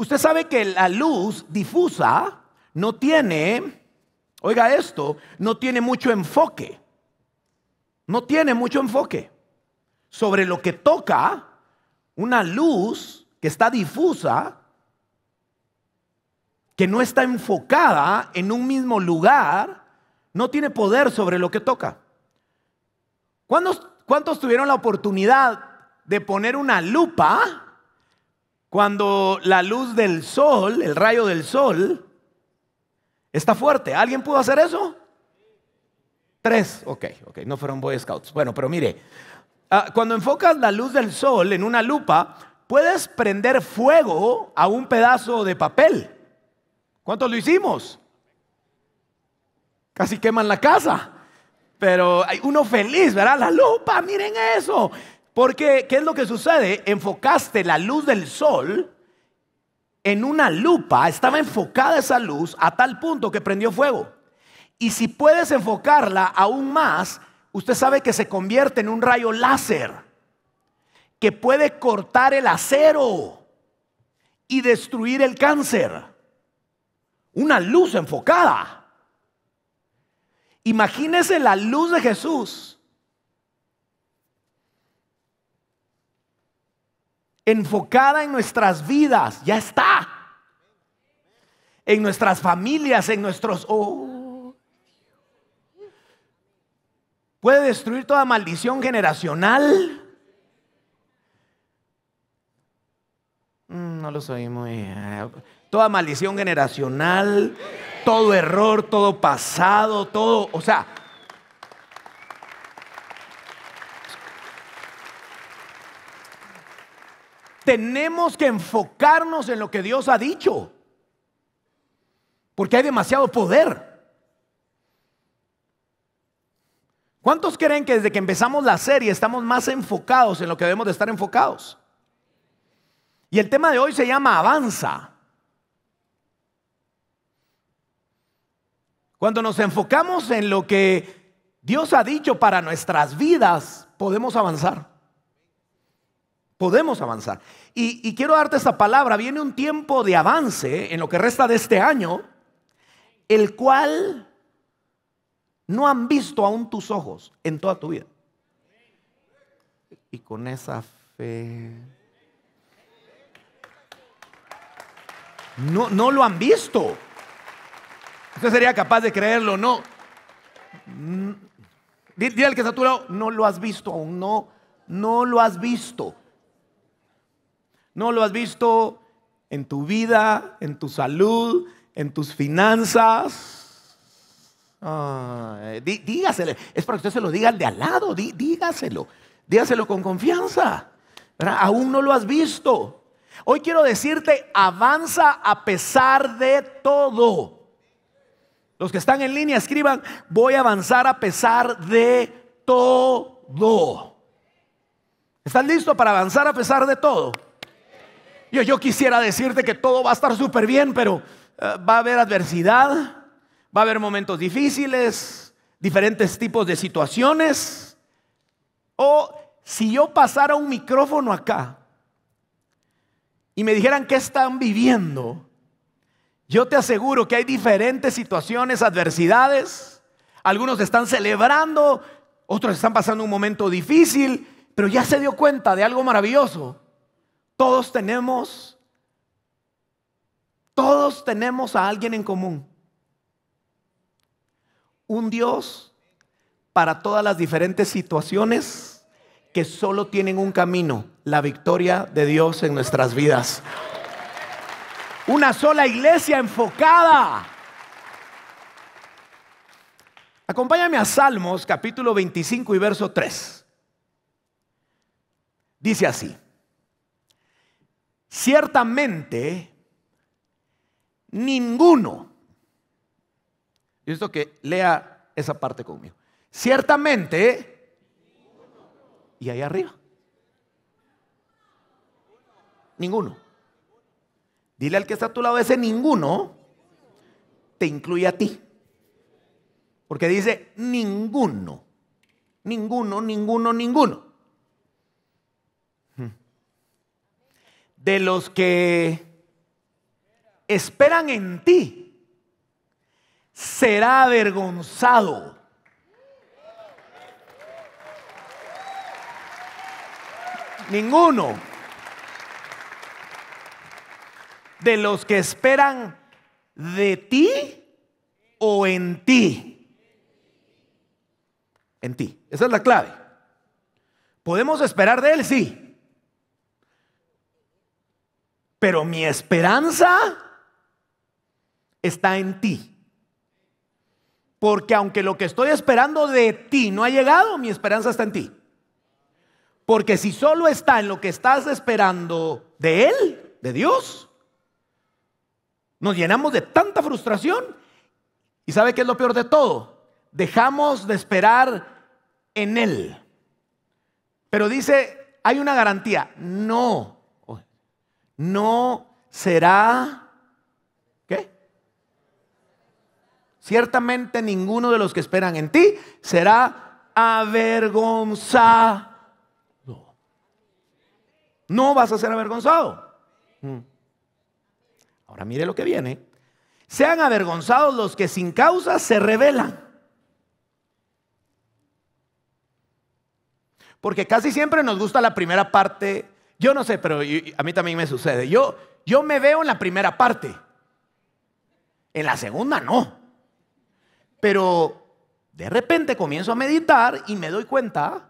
Usted sabe que la luz difusa no tiene, oiga esto, no tiene mucho enfoque. No tiene mucho enfoque. Sobre lo que toca, una luz que está difusa, que no está enfocada en un mismo lugar, no tiene poder sobre lo que toca. ¿Cuántos, tuvieron la oportunidad de poner una lupa cuando la luz del sol, el rayo del sol, está fuerte. ¿Alguien pudo hacer eso? Tres, ok, ok, no fueron Boy Scouts. Bueno, pero mire, ah, cuando enfocas la luz del sol en una lupa, puedes prender fuego a un pedazo de papel. ¿Cuántos lo hicimos? Casi queman la casa. Pero hay uno feliz, ¿verdad? La lupa, miren eso. Porque, ¿qué es lo que sucede? Enfocaste la luz del sol en una lupa, estaba enfocada esa luz a tal punto que prendió fuego. Y si puedes enfocarla aún más, usted sabe que se convierte en un rayo láser que puede cortar el acero y destruir el cáncer. Una luz enfocada. Imagínese la luz de Jesús enfocada en nuestras vidas. Ya está. En nuestras familias, en nuestros... Oh. Puede destruir toda maldición generacional. Mm, no lo soy muy... Eh, toda maldición generacional, todo error, todo pasado, todo... O sea, tenemos que enfocarnos en lo que Dios ha dicho. Porque hay demasiado poder. ¿Cuántos creen que desde que empezamos la serie estamos más enfocados en lo que debemos de estar enfocados? Y el tema de hoy se llama avanza. Cuando nos enfocamos en lo que Dios ha dicho para nuestras vidas, podemos avanzar. Podemos avanzar. Y, quiero darte esa palabra. Viene un tiempo de avance en lo que resta de este año, el cual no han visto aún tus ojos en toda tu vida. Y con esa fe... No, no lo han visto. Usted sería capaz de creerlo, no. Dile al que está a tu lado, no lo has visto aún, no, no lo has visto. No lo has visto en tu vida, en tu salud, en tus finanzas. dígaselo. Es para que ustedes se lo digan de al lado. dígaselo. Dígaselo con confianza. Aún no lo has visto. Hoy quiero decirte, avanza a pesar de todo. Los que están en línea, escriban, voy a avanzar a pesar de todo. ¿Están listos para avanzar a pesar de todo? Yo, quisiera decirte que todo va a estar súper bien, pero eh, va a haber adversidad, va a haber momentos difíciles, diferentes tipos de situaciones. O si yo pasara un micrófono acá y me dijeran qué están viviendo, yo te aseguro que hay diferentes situaciones, adversidades. Algunos están celebrando, otros están pasando un momento difícil, pero ya se dio cuenta de algo maravilloso. Todos tenemos, todos tenemos a alguien en común. Un Dios para todas las diferentes situaciones que solo tienen un camino, la victoria de Dios en nuestras vidas. Una sola iglesia enfocada. Acompáñame a Salmos capítulo 25 y verso 3. Dice así. Ciertamente, ninguno. esto que lea esa parte conmigo. Ciertamente, y ahí arriba, ninguno. Dile al que está a tu lado, ese ninguno te incluye a ti. Porque dice ninguno, ninguno, ninguno, ninguno. de los que esperan en ti será avergonzado. Ninguno de los que esperan de ti o en ti. En ti. Esa es la clave. ¿Podemos esperar de Él? Sí. Pero mi esperanza está en ti. Porque aunque lo que estoy esperando de ti no ha llegado, mi esperanza está en ti. Porque si solo está en lo que estás esperando de Él, de Dios, nos llenamos de tanta frustración. ¿Y sabe qué es lo peor de todo? Dejamos de esperar en Él. Pero dice, hay una garantía. No, no será, ¿qué? Ciertamente ninguno de los que esperan en ti será avergonzado. No vas a ser avergonzado. Mm. Ahora mire lo que viene. Sean avergonzados los que sin causa se rebelan. Porque casi siempre nos gusta la primera parte yo no sé, pero a mí también me sucede. Yo, yo me veo en la primera parte. En la segunda no. Pero de repente comienzo a meditar y me doy cuenta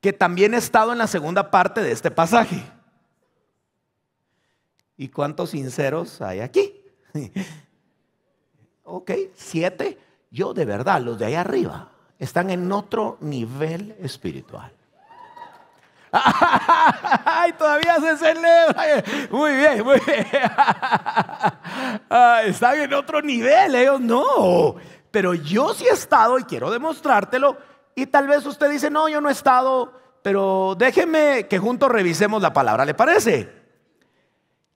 que también he estado en la segunda parte de este pasaje. ¿Y cuántos sinceros hay aquí? ok, siete. Yo de verdad, los de ahí arriba están en otro nivel espiritual. ¡Ay, todavía se celebra! Muy bien, muy bien. Ah, Está en otro nivel, ellos ¿eh? no. Pero yo sí he estado y quiero demostrártelo. Y tal vez usted dice, no, yo no he estado, pero déjeme que juntos revisemos la palabra, ¿le parece?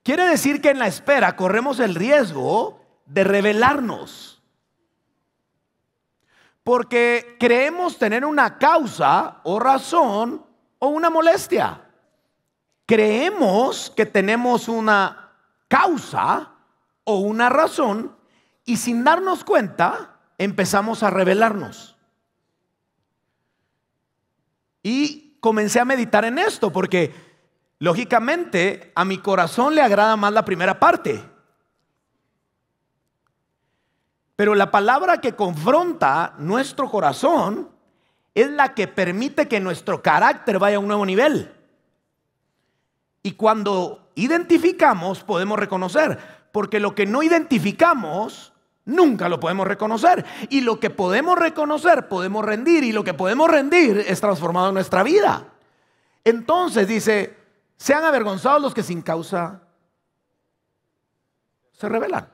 Quiere decir que en la espera corremos el riesgo de revelarnos, Porque creemos tener una causa o razón o una molestia. Creemos que tenemos una causa o una razón y sin darnos cuenta empezamos a rebelarnos. Y comencé a meditar en esto porque lógicamente a mi corazón le agrada más la primera parte. Pero la palabra que confronta nuestro corazón es la que permite que nuestro carácter vaya a un nuevo nivel. Y cuando identificamos, podemos reconocer, porque lo que no identificamos, nunca lo podemos reconocer. Y lo que podemos reconocer, podemos rendir, y lo que podemos rendir es transformado en nuestra vida. Entonces dice, sean avergonzados los que sin causa se rebelan.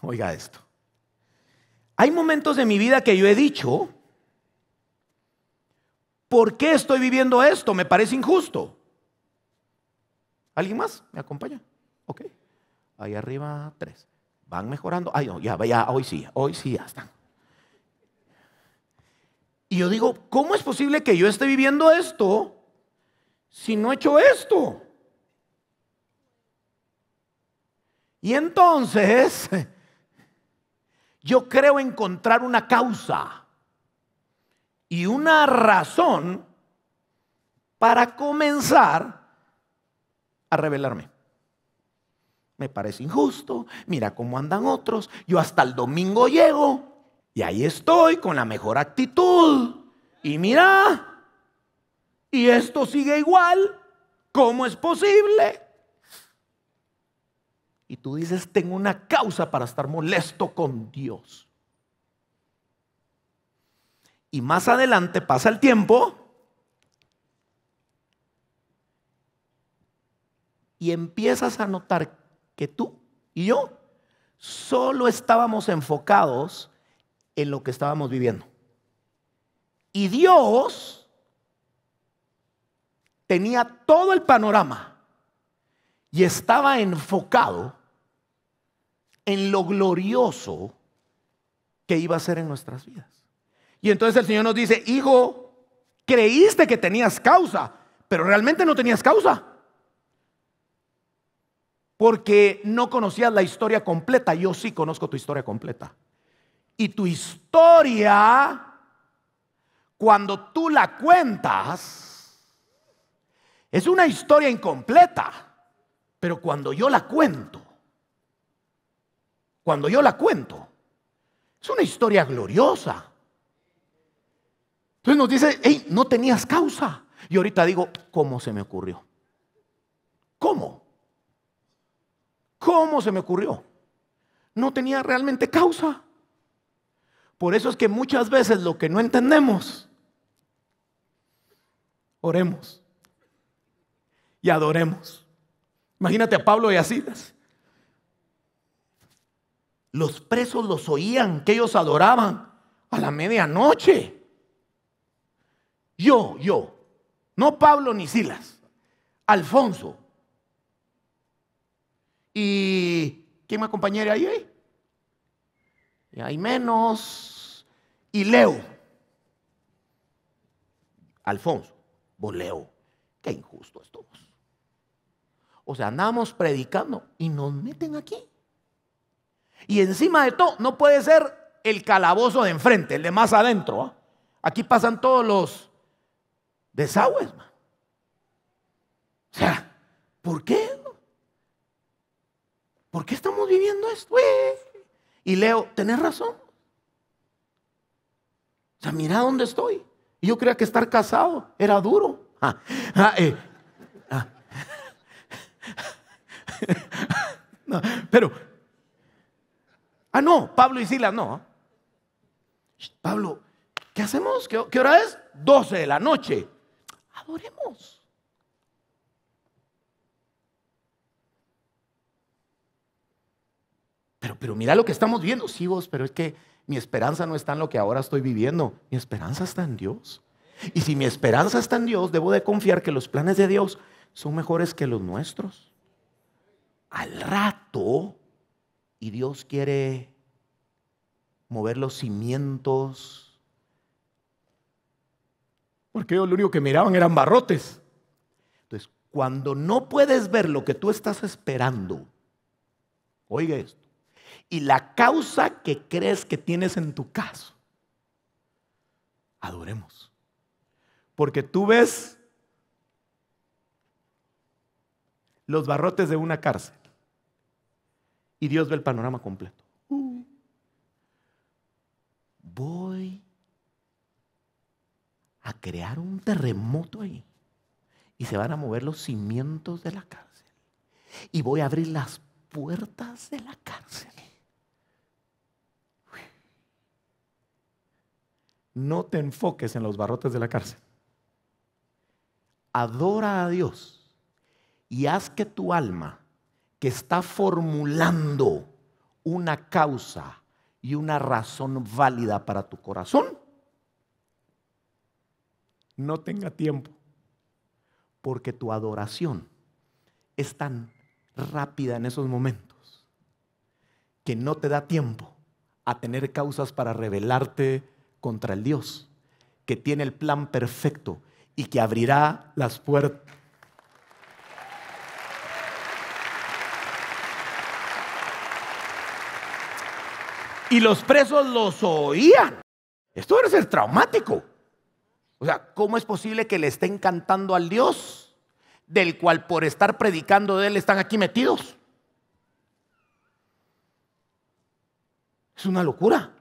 Oiga esto. Hay momentos de mi vida que yo he dicho, ¿por qué estoy viviendo esto? Me parece injusto. ¿Alguien más me acompaña? Ok. Ahí arriba tres. Van mejorando. Ay, no, ya, ya, hoy sí, hoy sí ya están. Y yo digo, ¿cómo es posible que yo esté viviendo esto si no he hecho esto? Y entonces yo creo encontrar una causa y una razón para comenzar a rebelarme. Me parece injusto, mira cómo andan otros, yo hasta el domingo llego y ahí estoy con la mejor actitud y mira, y esto sigue igual, ¿cómo es posible? Y tú dices, tengo una causa para estar molesto con Dios. Y más adelante pasa el tiempo y empiezas a notar que tú y yo solo estábamos enfocados en lo que estábamos viviendo. Y Dios tenía todo el panorama y estaba enfocado en lo glorioso que iba a ser en nuestras vidas. Y entonces el Señor nos dice, hijo, creíste que tenías causa, pero realmente no tenías causa. Porque no conocías la historia completa. Yo sí conozco tu historia completa. Y tu historia, cuando tú la cuentas, es una historia incompleta. Pero cuando yo la cuento, cuando yo la cuento, es una historia gloriosa. Entonces nos dice, hey, no tenías causa. Y ahorita digo, ¿cómo se me ocurrió? ¿Cómo? ¿Cómo se me ocurrió? No tenía realmente causa. Por eso es que muchas veces lo que no entendemos, oremos y adoremos. Imagínate a Pablo y a Silas. Los presos los oían, que ellos adoraban a la medianoche. Yo, yo, no Pablo ni Silas, Alfonso. ¿Y quién me acompañaría ahí? Eh? Y hay menos. Y Leo. Alfonso, vos Leo, qué injusto esto. O sea, andamos predicando y nos meten aquí. Y encima de todo, no puede ser el calabozo de enfrente, el de más adentro. ¿ah? Aquí pasan todos los desagües. O sea, ¿por qué? ¿Por qué estamos viviendo esto? Y Leo, tenés razón. O sea, mira dónde estoy. yo creía que estar casado era duro. Ah, ah, eh, no, pero, ah, no, Pablo y Silas no. Pablo, ¿qué hacemos? ¿Qué, ¿Qué hora es? 12 de la noche. Adoremos. Pero, pero mira lo que estamos viendo. Sí, vos, pero es que mi esperanza no está en lo que ahora estoy viviendo. Mi esperanza está en Dios. Y si mi esperanza está en Dios, debo de confiar que los planes de Dios son mejores que los nuestros al rato y Dios quiere mover los cimientos. Porque lo único que miraban eran barrotes. Entonces, cuando no puedes ver lo que tú estás esperando, oiga esto, y la causa que crees que tienes en tu caso, adoremos. Porque tú ves los barrotes de una cárcel. Y Dios ve el panorama completo. Mm. voy a crear un terremoto ahí. Y se van a mover los cimientos de la cárcel. Y voy a abrir las puertas de la cárcel. No te enfoques en los barrotes de la cárcel. Adora a Dios y haz que tu alma que está formulando una causa y una razón válida para tu corazón, no tenga tiempo, porque tu adoración es tan rápida en esos momentos que no te da tiempo a tener causas para rebelarte contra el Dios que tiene el plan perfecto y que abrirá las puertas y los presos los oían. Esto debe ser traumático. O sea, ¿cómo es posible que le estén cantando al Dios del cual por estar predicando de él están aquí metidos? Es una locura.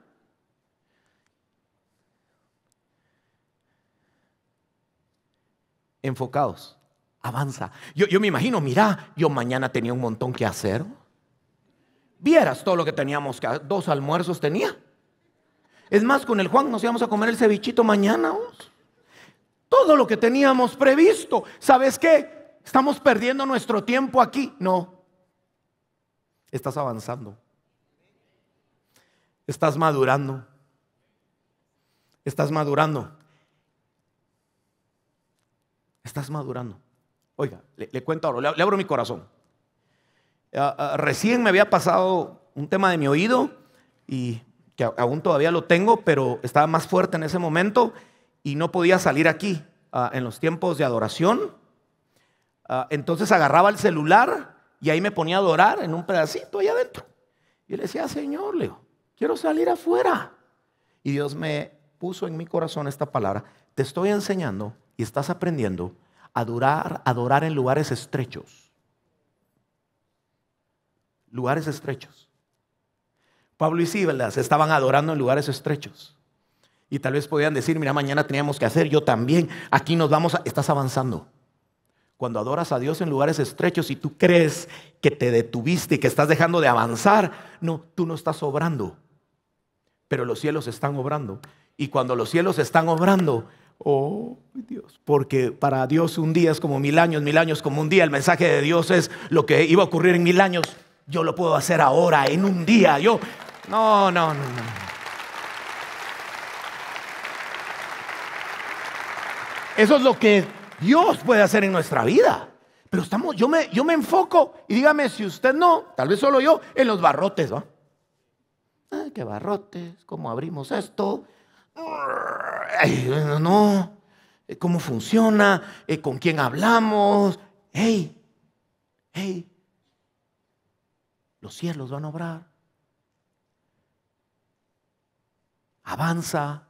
Enfocados. Avanza. Yo, yo me imagino, mira, yo mañana tenía un montón que hacer. Vieras todo lo que teníamos que Dos almuerzos tenía. Es más, con el Juan nos íbamos a comer el cevichito mañana. Todo lo que teníamos previsto. ¿Sabes qué? Estamos perdiendo nuestro tiempo aquí. No. Estás avanzando. Estás madurando. Estás madurando. Estás madurando. Oiga, le, cuento ahora, le abro mi corazón. Ah, ah, recién me había pasado un tema de mi oído y que aún todavía lo tengo, pero estaba más fuerte en ese momento y no podía salir aquí ah, en los tiempos de adoración. entonces agarraba el celular y ahí me ponía a adorar en un pedacito allá adentro. Y le decía, Señor, Leo, quiero salir afuera. Y Dios me puso en mi corazón esta palabra. Te estoy enseñando y estás aprendiendo a adorar, adorar en lugares estrechos lugares estrechos. Pablo y se estaban adorando en lugares estrechos. Y tal vez podían decir, mira, mañana teníamos que hacer, yo también, aquí nos vamos, estás avanzando. Cuando adoras a Dios en lugares estrechos y tú crees que te detuviste y que estás dejando de avanzar, no, tú no estás obrando. Pero los cielos están obrando. Y cuando los cielos están obrando, Oh, Dios. Porque para Dios un día es como mil años, mil años como un día. El mensaje de Dios es lo que iba a ocurrir en mil años. Yo lo puedo hacer ahora, en un día. Yo. No, no, no, Eso es lo que Dios puede hacer en nuestra vida. Pero estamos, yo me, yo me enfoco y dígame si usted no, tal vez solo yo, en los barrotes, ¿no? qué barrotes, cómo abrimos esto. no, eh, cómo funciona, eh, con quién hablamos. Hey, hey, los cielos van a obrar. Avanza.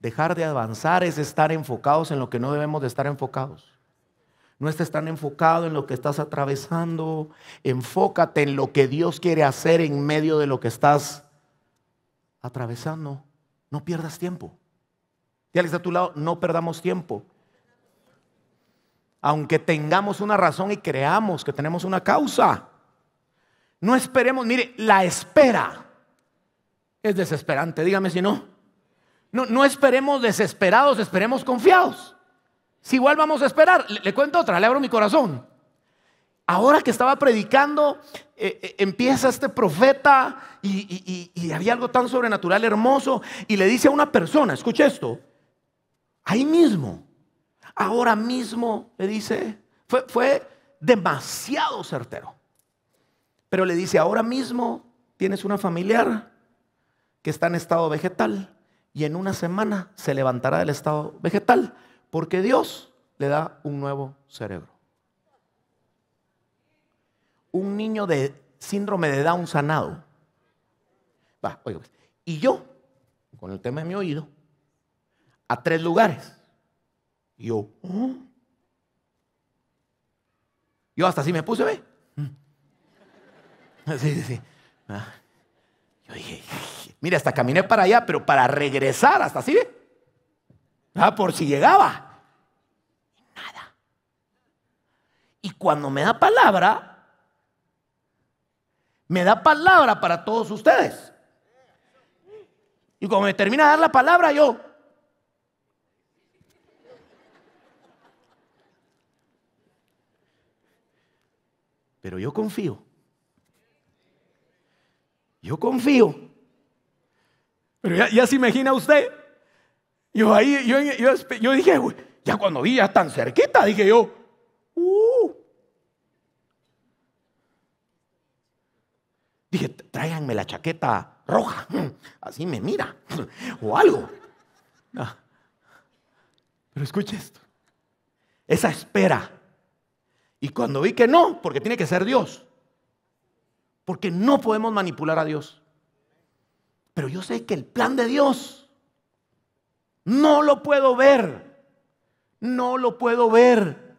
Dejar de avanzar es estar enfocados en lo que no debemos de estar enfocados. No estés tan enfocado en lo que estás atravesando. Enfócate en lo que Dios quiere hacer en medio de lo que estás atravesando. No pierdas tiempo. les a tu lado, no perdamos tiempo. Aunque tengamos una razón y creamos que tenemos una causa, no esperemos, mire, la espera es desesperante, dígame si no. No, no esperemos desesperados, esperemos confiados. Si igual vamos a esperar, le, cuento otra, le abro mi corazón. Ahora que estaba predicando, eh, eh, empieza este profeta y, había algo tan sobrenatural, hermoso, y le dice a una persona, escucha esto, ahí mismo, ahora mismo, le dice, fue demasiado certero. Pero le dice, ahora mismo tienes una familiar que está en estado vegetal y en una semana se levantará del estado vegetal porque Dios le da un nuevo cerebro. Un niño de síndrome de Down sanado. Va, y yo, con el tema de mi oído, a tres lugares. yo, oh". yo hasta así me puse, ve. Sí, sí. Ah. Yo dije, mira, hasta caminé para allá, pero para regresar hasta así, Ah, por si llegaba. Nada. Y cuando me da palabra, me da palabra para todos ustedes. Y cuando me termina de dar la palabra, yo. Pero yo confío yo confío. Pero ya, se imagina usted. Yo ahí, yo, dije, ya cuando vi, ya tan cerquita, dije yo. Uh. Dije, tráiganme la chaqueta roja, así me mira, o algo. Ah. Pero escuche esto, esa espera. Y cuando vi que no, porque tiene que ser Dios, porque no podemos manipular a Dios. Pero yo sé que el plan de Dios no lo puedo ver, no lo puedo ver.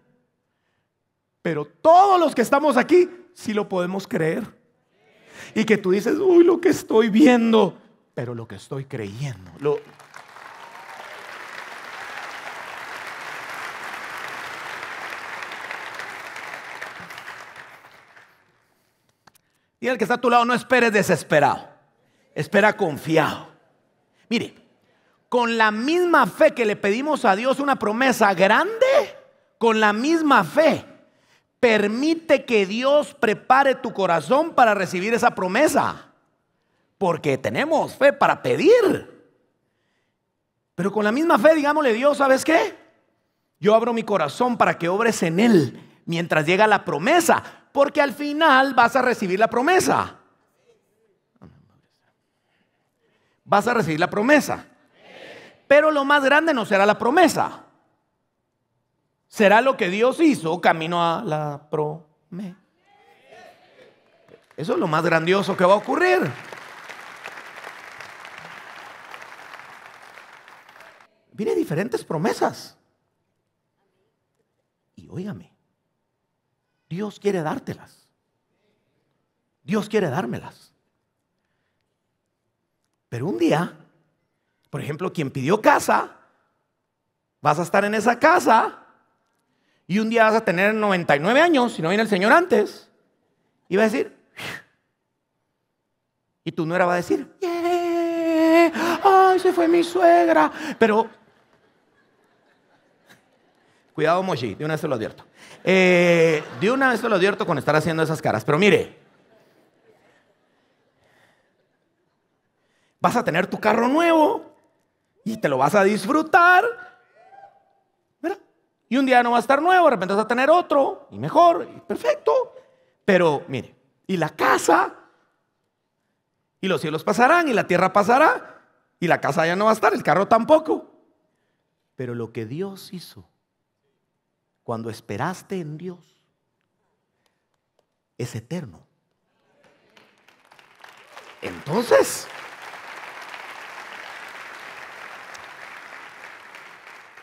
Pero todos los que estamos aquí sí lo podemos creer. Y que tú dices, uy, lo que estoy viendo, pero lo que estoy creyendo, lo, El que está a tu lado, no esperes desesperado. Espera confiado. Mire, con la misma fe que le pedimos a Dios una promesa grande, con la misma fe, permite que Dios prepare tu corazón para recibir esa promesa. Porque tenemos fe para pedir. Pero con la misma fe, digámosle Dios, ¿sabes qué? Yo abro mi corazón para que obres en él mientras llega la promesa porque al final vas a recibir la promesa. Vas a recibir la promesa. Pero lo más grande no será la promesa. Será lo que Dios hizo camino a la promesa. Eso es lo más grandioso que va a ocurrir. Viene diferentes promesas. Y oígame Dios quiere dártelas. Dios quiere dármelas. Pero un día, por ejemplo, quien pidió casa, vas a estar en esa casa y un día vas a tener 99 años, si no viene el Señor antes, y va a decir, y tu nuera va a decir, ¡ay, se fue mi suegra! Pero, cuidado, Moshi, de una vez se lo advierto. Eh, de una vez te lo advierto con estar haciendo esas caras, pero mire, vas a tener tu carro nuevo y te lo vas a disfrutar. Y un día no va a estar nuevo, de repente vas a tener otro y mejor, y perfecto. Pero mire, y la casa, y los cielos pasarán, y la tierra pasará, y la casa ya no va a estar, el carro tampoco. Pero lo que Dios hizo cuando esperaste en Dios, es eterno. Entonces,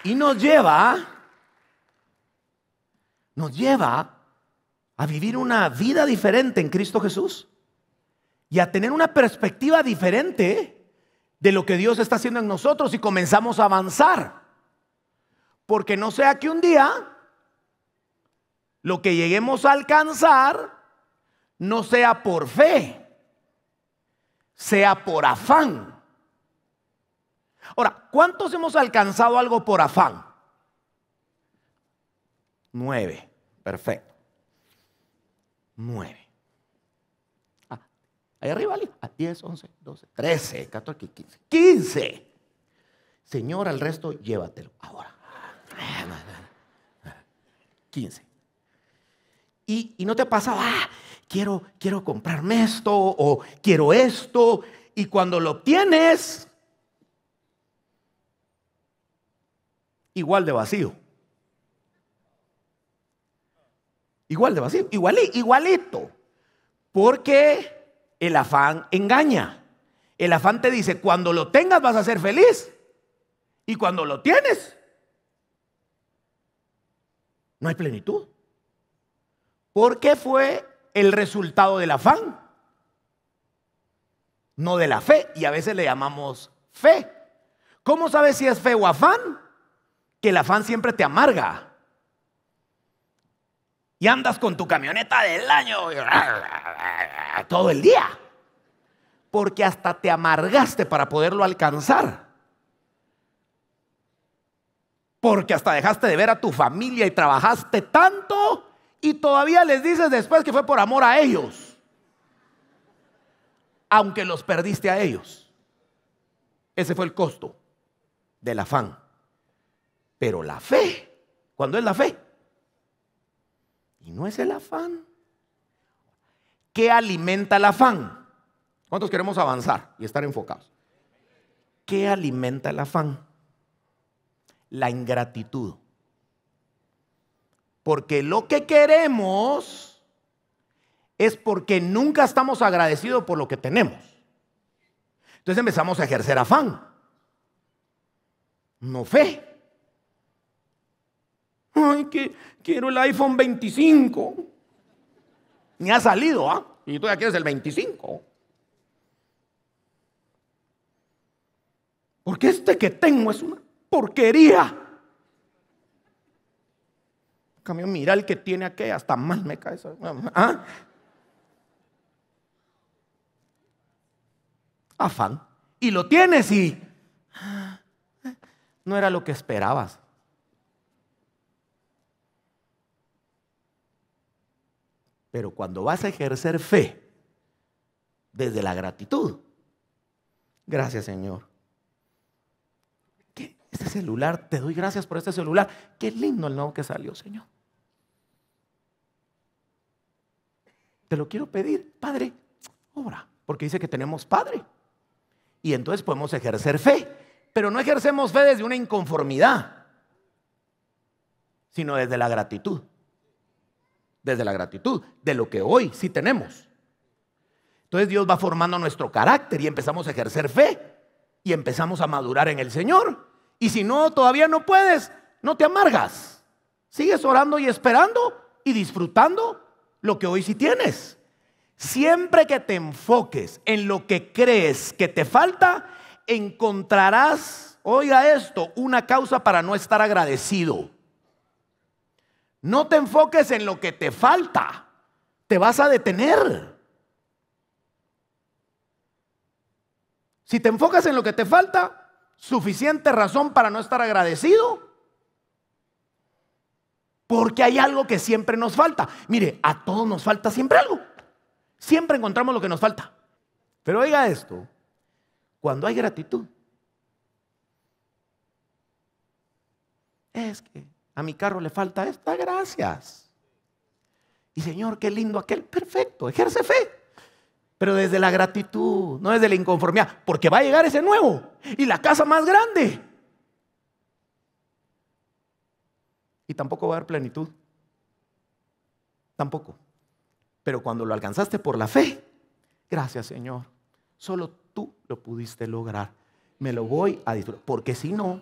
y nos lleva, nos lleva a vivir una vida diferente en Cristo Jesús y a tener una perspectiva diferente de lo que Dios está haciendo en nosotros y comenzamos a avanzar. Porque no sea que un día lo que lleguemos a alcanzar no sea por fe, sea por afán. Ahora, ¿cuántos hemos alcanzado algo por afán? Nueve, perfecto. Nueve. Ah, ahí arriba, a 10, 11, 12, 13, 14, 15. 15. Señor, al resto llévatelo. Ahora. 15. Ah, y, no te pasa, ah, quiero, quiero comprarme esto o quiero esto. Y cuando lo tienes, igual de vacío. Igual de vacío, igualito. Porque el afán engaña. El afán te dice, cuando lo tengas vas a ser feliz. Y cuando lo tienes, no hay plenitud. Porque fue el resultado del afán, no de la fe. Y a veces le llamamos fe. ¿Cómo sabes si es fe o afán? Que el afán siempre te amarga. Y andas con tu camioneta del año todo el día. Porque hasta te amargaste para poderlo alcanzar. Porque hasta dejaste de ver a tu familia y trabajaste tanto y todavía les dices después que fue por amor a ellos. Aunque los perdiste a ellos. Ese fue el costo del afán. Pero la fe, ¿cuándo es la fe? Y no es el afán. ¿Qué alimenta el afán? ¿Cuántos queremos avanzar y estar enfocados? ¿Qué alimenta el afán? La ingratitud. Porque lo que queremos es porque nunca estamos agradecidos por lo que tenemos. Entonces empezamos a ejercer afán, no fe. Ay, que quiero el iPhone 25. Ni ha salido, ¿ah? Y tú ya quieres el 25. Porque este que tengo es una porquería cambio, mira el que tiene aquí hasta mal me cae eso. ¿ah? Afán. Y lo tienes y no era lo que esperabas. Pero cuando vas a ejercer fe desde la gratitud, gracias Señor. Este celular, te doy gracias por este celular. Qué lindo el nuevo que salió, Señor. lo quiero pedir, Padre, obra, porque dice que tenemos Padre. Y entonces podemos ejercer fe, pero no ejercemos fe desde una inconformidad, sino desde la gratitud. Desde la gratitud de lo que hoy sí tenemos. Entonces Dios va formando nuestro carácter y empezamos a ejercer fe y empezamos a madurar en el Señor. Y si no, todavía no puedes, no te amargas. Sigues orando y esperando y disfrutando lo que hoy sí tienes. Siempre que te enfoques en lo que crees que te falta, encontrarás, oiga esto, una causa para no estar agradecido. No te enfoques en lo que te falta, te vas a detener. Si te enfocas en lo que te falta, suficiente razón para no estar agradecido porque hay algo que siempre nos falta. Mire, a todos nos falta siempre algo. Siempre encontramos lo que nos falta. Pero oiga esto, cuando hay gratitud, es que a mi carro le falta esta, gracias. Y Señor, qué lindo aquel, perfecto, ejerce fe. Pero desde la gratitud, no desde la inconformidad, porque va a llegar ese nuevo y la casa más grande. y tampoco va a haber plenitud. Tampoco. Pero cuando lo alcanzaste por la fe, gracias Señor, solo tú lo pudiste lograr. Me lo voy a disfrutar, porque si no...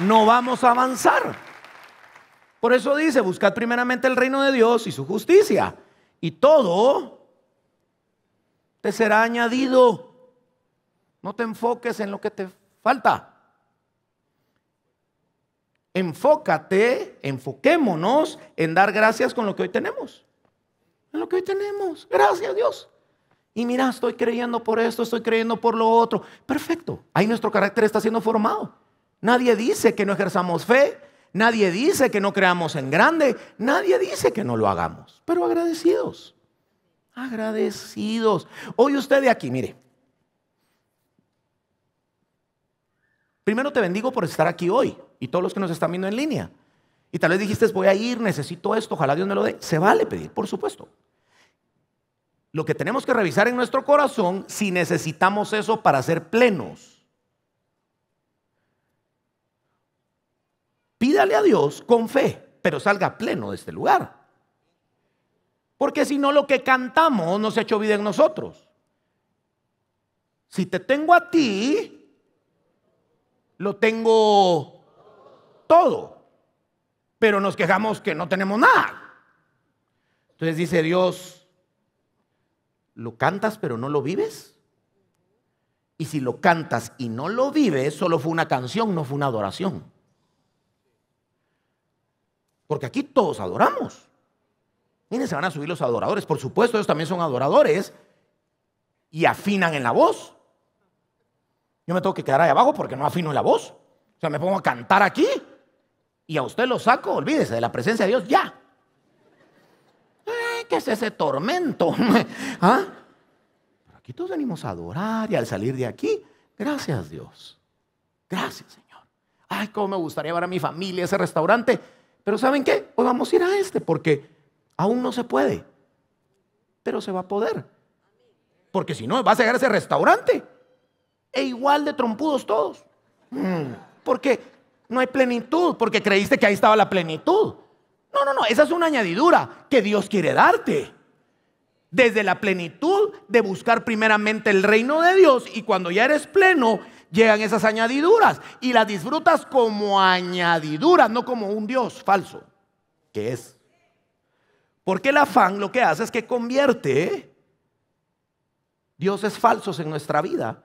No vamos a avanzar. Por eso dice, buscad primeramente el reino de Dios y su justicia. Y todo te será añadido. No te enfoques en lo que te falta. Enfócate, enfoquémonos en dar gracias con lo que hoy tenemos. En lo que hoy tenemos. Gracias Dios. Y mira, estoy creyendo por esto, estoy creyendo por lo otro. Perfecto. Ahí nuestro carácter está siendo formado. Nadie dice que no ejerzamos fe. Nadie dice que no creamos en grande. Nadie dice que no lo hagamos. Pero agradecidos. Agradecidos. Hoy usted de aquí, mire, Primero te bendigo por estar aquí hoy y todos los que nos están viendo en línea. Y tal vez dijiste, voy a ir, necesito esto, ojalá Dios me lo dé. Se vale pedir, por supuesto. Lo que tenemos que revisar en nuestro corazón si necesitamos eso para ser plenos. Pídale a Dios con fe, pero salga pleno de este lugar. Porque si no, lo que cantamos no se ha hecho vida en nosotros. Si te tengo a ti, lo tengo todo, pero nos quejamos que no tenemos nada. Entonces dice Dios, lo cantas pero no lo vives. Y si lo cantas y no lo vives, solo fue una canción, no fue una adoración. Porque aquí todos adoramos. Miren, se van a subir los adoradores. Por supuesto, ellos también son adoradores y afinan en la voz. Yo me tengo que quedar ahí abajo porque no afino la voz. O sea, me pongo a cantar aquí y a usted lo saco, olvídese de la presencia de Dios ya. ¿Qué es ese tormento? ¿Ah? aquí todos venimos a adorar y al salir de aquí, gracias Dios. Gracias Señor. Ay, cómo me gustaría llevar a mi familia a ese restaurante. Pero ¿saben qué? Hoy vamos a ir a este porque aún no se puede. Pero se va a poder. Porque si no, va a llegar ese restaurante e igual de trompudos todos. Mm. Porque no hay plenitud, porque creíste que ahí estaba la plenitud. No, no, no, esa es una añadidura que Dios quiere darte. Desde la plenitud de buscar primeramente el reino de Dios y cuando ya eres pleno, llegan esas añadiduras y las disfrutas como añadiduras, no como un Dios falso, que es. Porque el afán lo que hace es que convierte dioses falsos en nuestra vida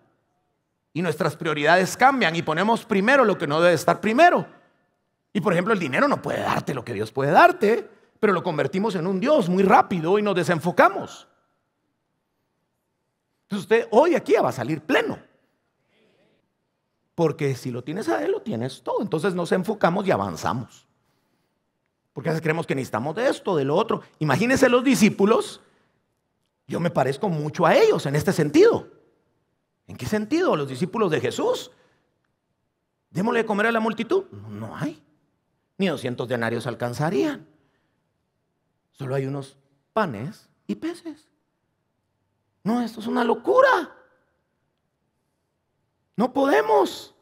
y nuestras prioridades cambian y ponemos primero lo que no debe estar primero. Y por ejemplo, el dinero no puede darte lo que Dios puede darte, pero lo convertimos en un Dios muy rápido y nos desenfocamos. Entonces usted hoy aquí va a salir pleno. Porque si lo tienes a Él, lo tienes todo. Entonces nos enfocamos y avanzamos. Porque a veces creemos que necesitamos de esto, de lo otro. Imagínense los discípulos. Yo me parezco mucho a ellos en este sentido. ¿En qué sentido? Los discípulos de Jesús. Démosle de comer a la multitud. No, hay. Ni 200 denarios alcanzarían. Solo hay unos panes y peces. No, esto es una locura. No podemos.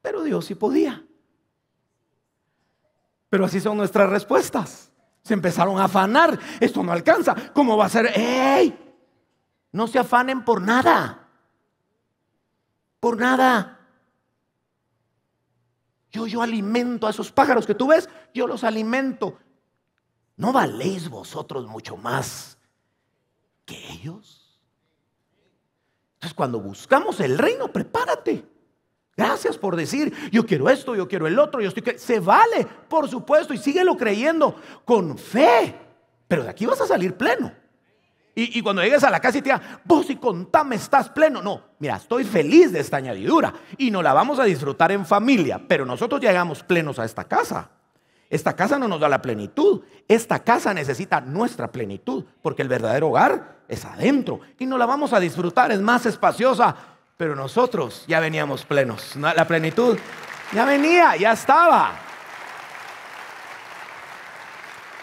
Pero Dios sí podía. Pero así son nuestras respuestas. Se empezaron a afanar. Esto no alcanza. ¿Cómo va a ser? ¡Ey! No se afanen por nada. Por nada. Yo, yo alimento a esos pájaros que tú ves, yo los alimento. ¿No valéis vosotros mucho más que ellos? Entonces cuando buscamos el reino, prepárate. Gracias por decir, yo quiero esto, yo quiero el otro, yo estoy... Se vale, por supuesto, y síguelo creyendo con fe. Pero de aquí vas a salir pleno. Y, cuando llegues a la casa y te digas, vos y contame, estás pleno. No, mira, estoy feliz de esta añadidura y nos la vamos a disfrutar en familia, pero nosotros llegamos plenos a esta casa. Esta casa no nos da la plenitud. Esta casa necesita nuestra plenitud, porque el verdadero hogar es adentro y no la vamos a disfrutar, es más espaciosa, pero nosotros ya veníamos plenos. La plenitud ya venía, ya estaba.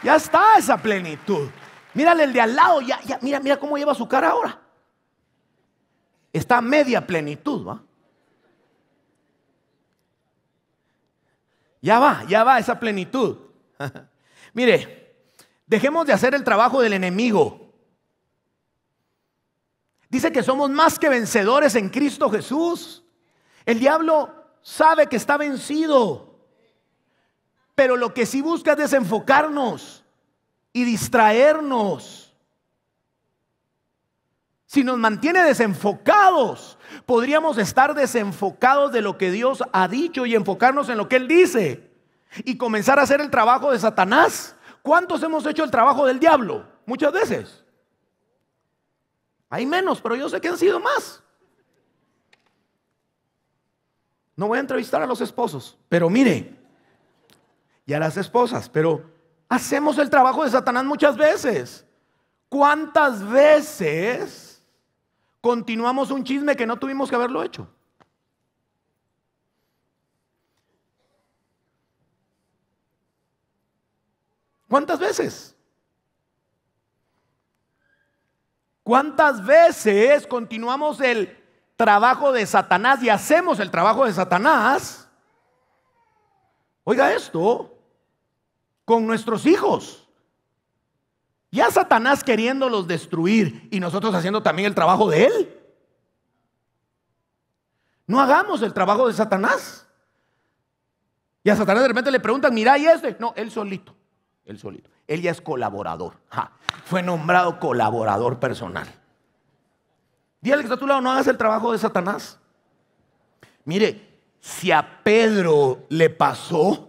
Ya está esa plenitud. Mírale el de al lado, ya, ya, mira, mira cómo lleva su cara ahora. Está media plenitud, ¿va? Ya va, ya va esa plenitud. Mire, dejemos de hacer el trabajo del enemigo. Dice que somos más que vencedores en Cristo Jesús. El diablo sabe que está vencido. Pero lo que sí busca es desenfocarnos y distraernos. Si nos mantiene desenfocados, podríamos estar desenfocados de lo que Dios ha dicho y enfocarnos en lo que Él dice y comenzar a hacer el trabajo de Satanás. ¿Cuántos hemos hecho el trabajo del diablo? Muchas veces. Hay menos, pero yo sé que han sido más. No voy a entrevistar a los esposos, pero mire, y a las esposas, pero Hacemos el trabajo de Satanás muchas veces. ¿Cuántas veces continuamos un chisme que no tuvimos que haberlo hecho? ¿Cuántas veces? ¿Cuántas veces continuamos el trabajo de Satanás y hacemos el trabajo de Satanás? Oiga esto, con nuestros hijos. Ya Satanás queriéndolos destruir y nosotros haciendo también el trabajo de él. No hagamos el trabajo de Satanás. Y a Satanás de repente le preguntan, mira, ¿y este? No, él solito, él solito. Él ya es colaborador. fue nombrado colaborador personal. Dile que está a tu lado, no hagas el trabajo de Satanás. Mire, si a Pedro le pasó,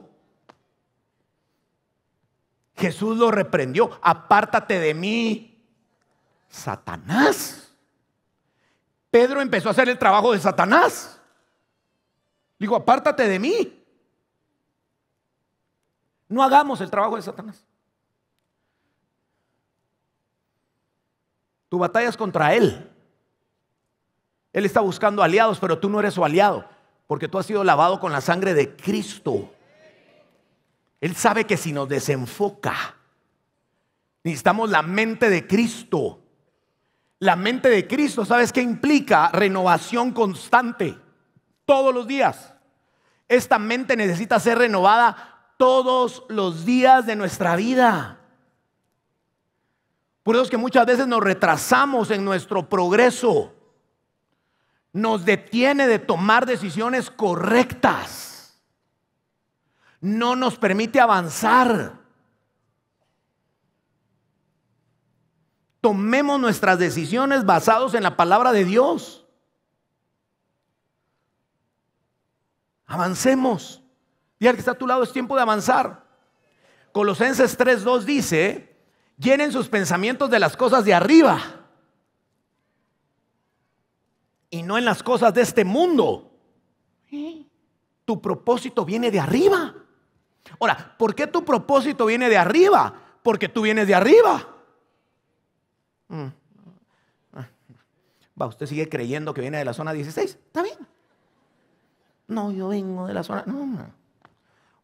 Jesús lo reprendió, apártate de mí, Satanás. Pedro empezó a hacer el trabajo de Satanás. dijo apártate de mí. No hagamos el trabajo de Satanás. batalla es contra él. Él está buscando aliados, pero tú no eres su aliado, porque tú has sido lavado con la sangre de Cristo. Él sabe que si nos desenfoca, necesitamos la mente de Cristo. La mente de Cristo, ¿sabes qué implica? Renovación constante, todos los días. Esta mente necesita ser renovada todos los días de nuestra vida. Por eso es que muchas veces nos retrasamos en nuestro progreso. Nos detiene de tomar decisiones correctas no nos permite avanzar. Tomemos nuestras decisiones basados en la palabra de Dios. Avancemos. Y al que está a tu lado es tiempo de avanzar. Colosenses 3:2 dice, llenen sus pensamientos de las cosas de arriba y no en las cosas de este mundo. Tu propósito viene de arriba. Ahora, ¿por qué tu propósito viene de arriba? Porque tú vienes de arriba. Mm. Ah. Va, usted sigue creyendo que viene de la zona 16. Está bien. No, yo vengo de la zona. No,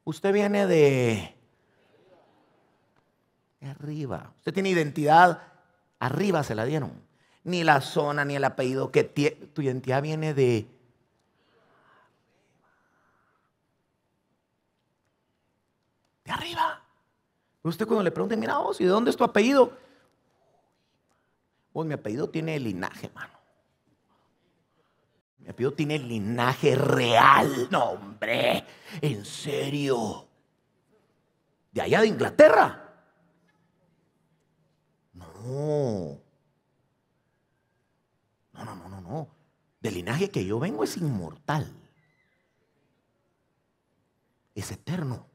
Usted viene de, de arriba. Usted tiene identidad. Arriba se la dieron. Ni la zona, ni el apellido que tiene. Tu identidad viene de arriba. Usted cuando le pregunte, mira vos, ¿y de dónde es tu apellido? Vos, mi apellido tiene linaje, mano. Mi apellido tiene linaje real. No, hombre, en serio. De allá de Inglaterra. No. No, no, no, no, no. Del linaje que yo vengo es inmortal. Es eterno.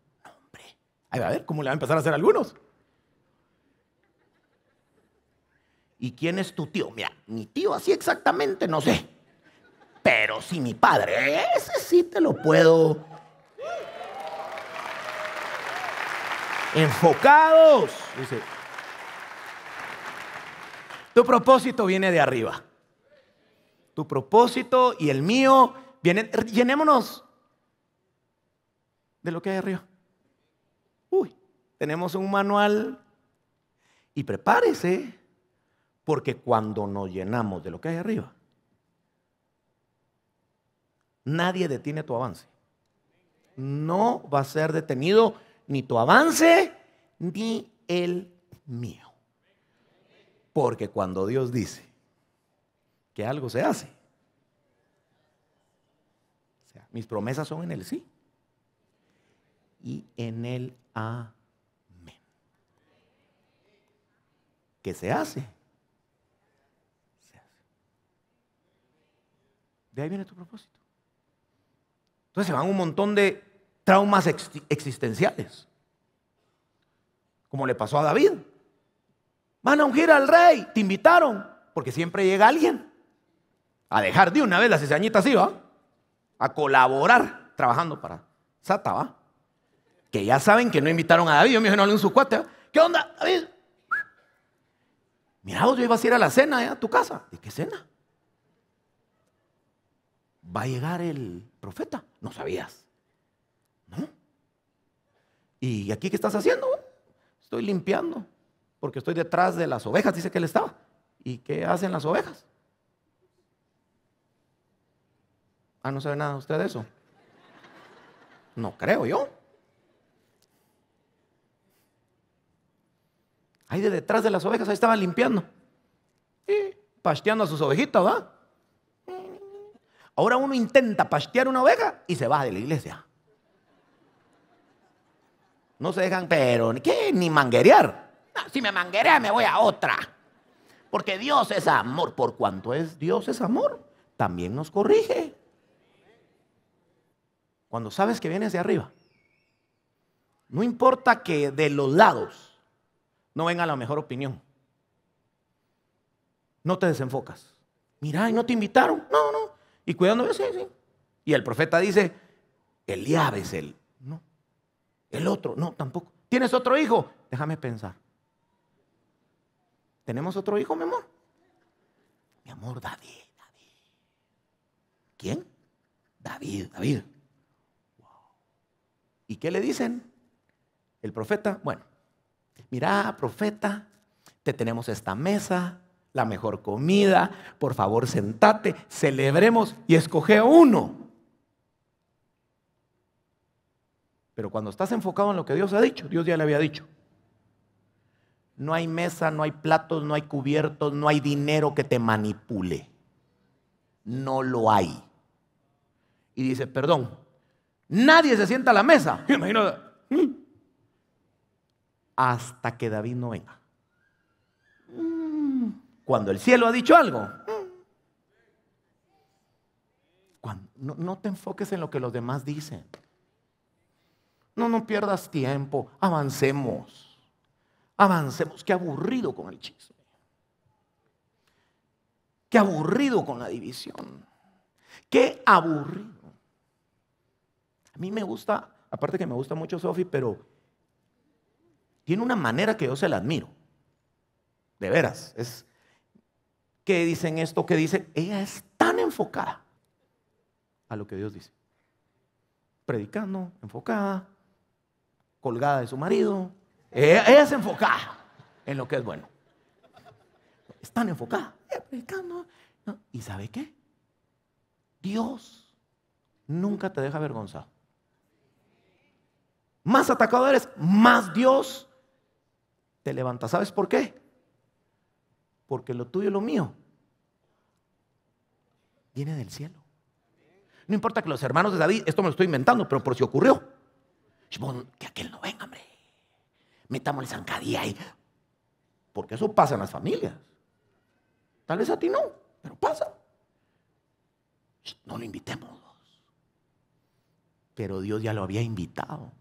Ahí a ver cómo le va a empezar a hacer algunos. ¿Y quién es tu tío? Mira, mi tío así exactamente no sé. Pero si mi padre, ese sí te lo puedo. Enfocados. Dice. Tu propósito viene de arriba. Tu propósito y el mío vienen. Llenémonos de lo que hay arriba tenemos un manual y prepárese, porque cuando nos llenamos de lo que hay arriba, nadie detiene tu avance. No va a ser detenido ni tu avance ni el mío. Porque cuando Dios dice que algo se hace, mis promesas son en el sí y en el a. Ah, que se hace. De ahí viene tu propósito. Entonces se van un montón de traumas existenciales. Como le pasó a David. Van a ungir al rey, te invitaron, porque siempre llega alguien a dejar de una vez las cizañitas así, ¿va? A colaborar trabajando para Sata, ¿va? Que ya saben que no invitaron a David. Yo me dije, no, en su cuate, ¿qué onda, David? Mira, yo iba a ir a la cena, eh, a tu casa. ¿De qué cena? Va a llegar el profeta. No sabías. ¿No? ¿Y aquí qué estás haciendo? Estoy limpiando, porque estoy detrás de las ovejas, dice que él estaba. ¿Y qué hacen las ovejas? Ah, no sabe nada usted de eso. No creo yo. Ahí de detrás de las ovejas, ahí estaban limpiando. Y pasteando a sus ovejitas, ¿va? Ahora uno intenta pastear una oveja y se va de la iglesia. No se dejan, pero ¿qué? Ni manguerear. si me manguerea, me voy a otra. Porque Dios es amor. Por cuanto es Dios es amor, también nos corrige. Cuando sabes que viene de arriba, no importa que de los lados no venga la mejor opinión. No te desenfocas. Mira, y no te invitaron. No, no. Y cuidando, sí, sí. Y el profeta dice, diablo es él. No. El otro, no, tampoco. ¿Tienes otro hijo? Déjame pensar. ¿Tenemos otro hijo, mi amor? Mi amor, David, David. ¿Quién? David, David. Wow. ¿Y qué le dicen? El profeta, bueno, mira, profeta, te tenemos esta mesa, la mejor comida, por favor sentate, celebremos y escoge uno. Pero cuando estás enfocado en lo que Dios ha dicho, Dios ya le había dicho. No hay mesa, no hay platos, no hay cubiertos, no hay dinero que te manipule. No lo hay. Y dice, perdón, nadie se sienta a la mesa. Imagínate hasta que David no venga. Cuando el cielo ha dicho algo. Cuando, no, te enfoques en lo que los demás dicen. No, no pierdas tiempo. Avancemos. Avancemos. Qué aburrido con el chisme. Qué aburrido con la división. Qué aburrido. A mí me gusta, aparte que me gusta mucho Sofi, pero tiene una manera que yo se la admiro. De veras, es que dicen esto, que dice ella es tan enfocada a lo que Dios dice. Predicando, enfocada, colgada de su marido. Ella, es enfocada en lo que es bueno. Es tan enfocada, predicando. ¿Y sabe qué? Dios nunca te deja avergonzado. Más atacado eres, más Dios te levanta, ¿Sabes por qué? Porque lo tuyo y lo mío viene del cielo. No importa que los hermanos de David, esto me lo estoy inventando, pero por si ocurrió. Que aquel no venga, hombre. Metámosle zancadilla ahí. Porque eso pasa en las familias. Tal vez a ti no, pero pasa. No lo invitemos. Pero Dios ya lo había invitado.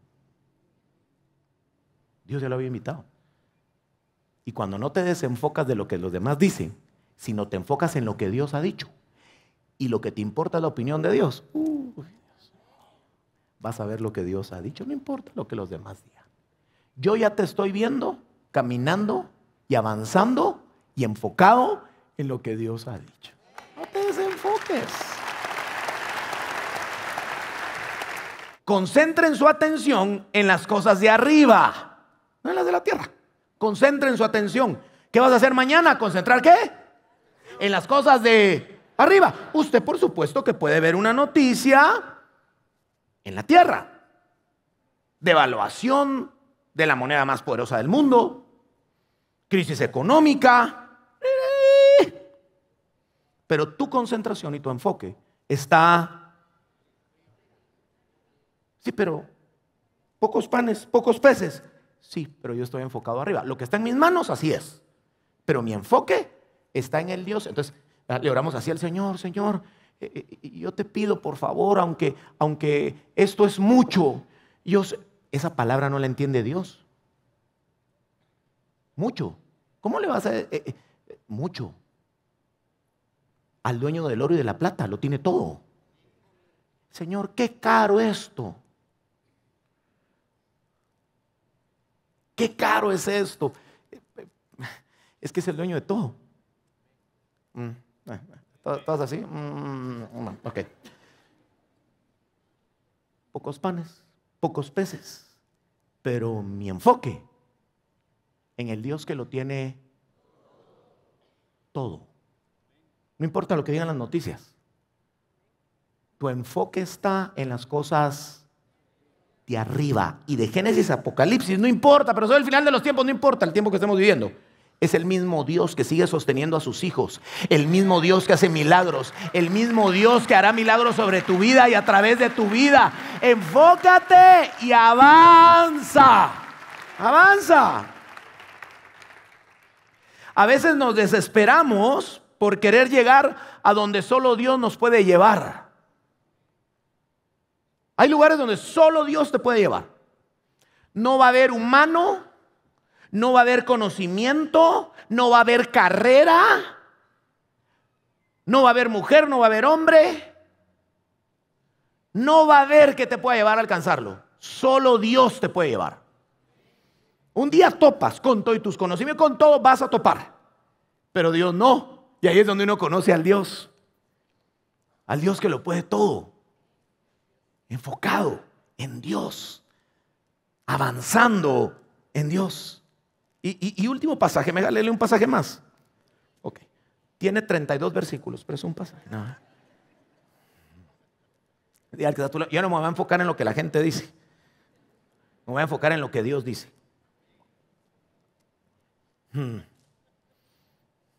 Dios ya lo había invitado. Y cuando no te desenfocas de lo que los demás dicen, sino te enfocas en lo que Dios ha dicho y lo que te importa es la opinión de Dios, vas a ver lo que Dios ha dicho, no importa lo que los demás digan. Yo ya te estoy viendo caminando y avanzando y enfocado en lo que Dios ha dicho. No te desenfoques. Concentren su atención en las cosas de arriba, no en las de la tierra. Concentren su atención. ¿Qué vas a hacer mañana? ¿Concentrar qué? En las cosas de arriba. Usted, por supuesto, que puede ver una noticia en la tierra. Devaluación de la moneda más poderosa del mundo. Crisis económica. Pero tu concentración y tu enfoque está... Sí, pero pocos panes, pocos peces. Sí, pero yo estoy enfocado arriba. Lo que está en mis manos, así es. Pero mi enfoque está en el Dios. Entonces, ah, le oramos así al Señor, Señor, eh, eh, yo te pido por favor, aunque, aunque esto es mucho, yo esa palabra no la entiende Dios. Mucho. ¿Cómo le vas a... Eh, mucho. Al dueño del oro y de la plata, lo tiene todo. Señor, qué caro esto. qué caro es esto. Es que es el dueño de todo. Mm, eh, ¿Todas así? Mm, mm, ok. Pocos panes, pocos peces, pero mi enfoque en el Dios que lo tiene todo. No importa lo que digan las noticias. Tu enfoque está en las cosas de arriba. Y de Génesis a Apocalipsis, no importa, pero soy el final de los tiempos, no importa el tiempo que estemos viviendo. Es el mismo Dios que sigue sosteniendo a sus hijos, el mismo Dios que hace milagros, el mismo Dios que hará milagros sobre tu vida y a través de tu vida. Enfócate y avanza, avanza. A veces nos desesperamos por querer llegar a donde solo Dios nos puede llevar. Hay lugares donde solo Dios te puede llevar. No va a haber humano, no va a haber conocimiento, no va a haber carrera, no va a haber mujer, no va a haber hombre. No va a haber que te pueda llevar a alcanzarlo. Solo Dios te puede llevar. Un día topas con todo y tus conocimientos, con todo vas a topar. Pero Dios no. Y ahí es donde uno conoce al Dios. Al Dios que lo puede todo enfocado en Dios, avanzando en Dios. Y, último pasaje, me galele un pasaje más. Ok, tiene 32 versículos, pero es un pasaje. Yo no me voy a enfocar en lo que la gente dice, me voy a enfocar en lo que Dios dice. Hmm.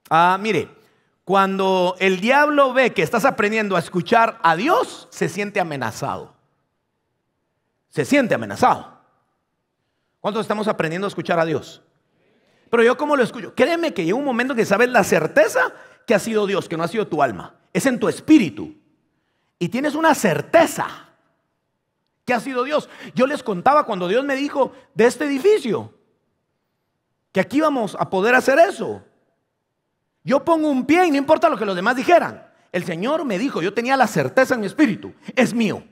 Ah, mire, cuando el diablo ve que estás aprendiendo a escuchar a Dios, se siente amenazado se siente amenazado. ¿Cuántos estamos aprendiendo a escuchar a Dios? Pero yo cómo lo escucho? Créeme que llega un momento que sabes la certeza que ha sido Dios, que no ha sido tu alma, es en tu espíritu. Y tienes una certeza que ha sido Dios. Yo les contaba cuando Dios me dijo de este edificio que aquí vamos a poder hacer eso. Yo pongo un pie y no importa lo que los demás dijeran. El Señor me dijo, yo tenía la certeza en mi espíritu, es mío.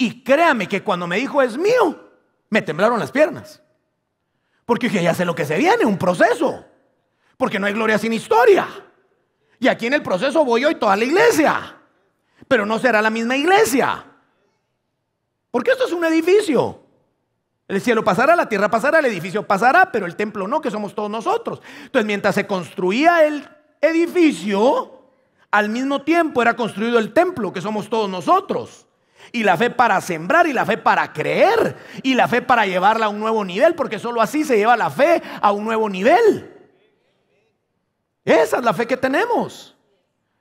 Y créame que cuando me dijo es mío, me temblaron las piernas. Porque dije, ya sé lo que se viene, un proceso. Porque no hay gloria sin historia. Y aquí en el proceso voy hoy toda la iglesia. Pero no será la misma iglesia. Porque esto es un edificio. El cielo pasará, la tierra pasará, el edificio pasará, pero el templo no, que somos todos nosotros. Entonces, mientras se construía el edificio, al mismo tiempo era construido el templo, que somos todos nosotros. Y la fe para sembrar, y la fe para creer, y la fe para llevarla a un nuevo nivel, porque solo así se lleva la fe a un nuevo nivel. Esa es la fe que tenemos.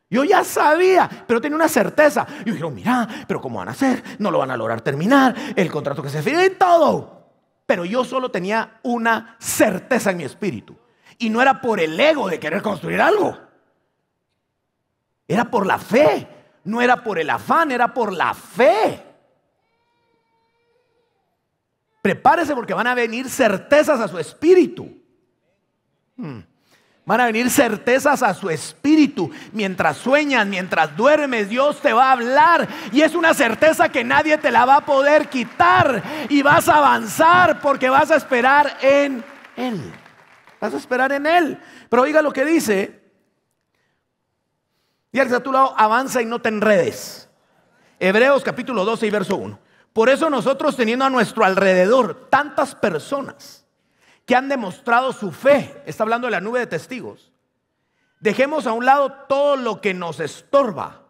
Yo ya sabía, pero tenía una certeza. Yo dijeron, mira, pero ¿cómo van a hacer? No lo van a lograr terminar, el contrato que se firme y todo. Pero yo solo tenía una certeza en mi espíritu. Y no era por el ego de querer construir algo. Era por la fe no era por el afán, era por la fe. Prepárese porque van a venir certezas a su espíritu. Hmm. Van a venir certezas a su espíritu. Mientras sueñas, mientras duermes, Dios te va a hablar. Y es una certeza que nadie te la va a poder quitar. Y vas a avanzar porque vas a esperar en Él. Vas a esperar en Él. Pero oiga lo que dice y a tu lado, avanza y no te enredes. Hebreos capítulo 12 y verso 1. Por eso nosotros teniendo a nuestro alrededor tantas personas que han demostrado su fe, está hablando de la nube de testigos, dejemos a un lado todo lo que nos estorba.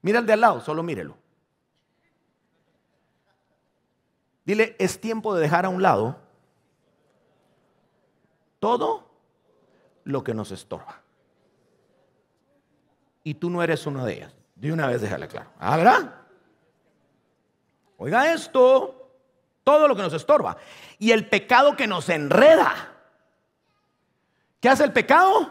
Mira al de al lado, solo mírelo. Dile, es tiempo de dejar a un lado todo lo que nos estorba y tú no eres una de ellas. De una vez déjala claro. ¿Ah, Oiga esto, todo lo que nos estorba y el pecado que nos enreda. ¿Qué hace el pecado?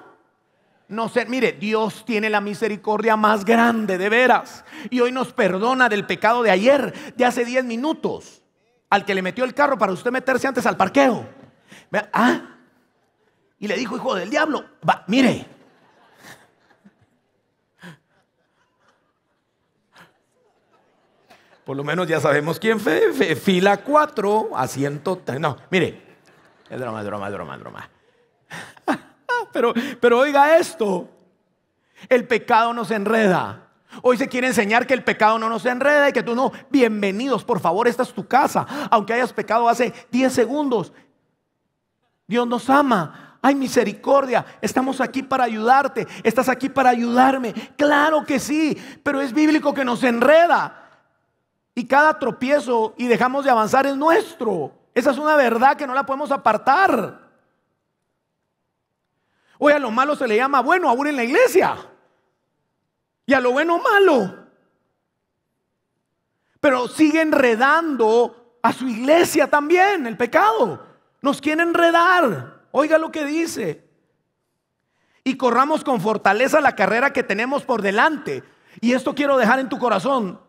No sé, mire, Dios tiene la misericordia más grande, de veras. Y hoy nos perdona del pecado de ayer, de hace 10 minutos, al que le metió el carro para usted meterse antes al parqueo. ¿Ah? Y le dijo, hijo del diablo, va, mire, Por lo menos ya sabemos quién fue. Fila 4, asiento. No, mire. Es broma, broma, Pero, pero oiga esto. El pecado nos enreda. Hoy se quiere enseñar que el pecado no nos enreda y que tú no. Bienvenidos, por favor, esta es tu casa. Aunque hayas pecado hace 10 segundos, Dios nos ama. Hay misericordia. Estamos aquí para ayudarte. Estás aquí para ayudarme. Claro que sí, pero es bíblico que nos enreda. Y cada tropiezo y dejamos de avanzar es nuestro. Esa es una verdad que no la podemos apartar. Hoy a lo malo se le llama bueno aún en la iglesia. Y a lo bueno malo. Pero sigue enredando a su iglesia también el pecado. Nos quiere enredar. Oiga lo que dice. Y corramos con fortaleza la carrera que tenemos por delante. Y esto quiero dejar en tu corazón.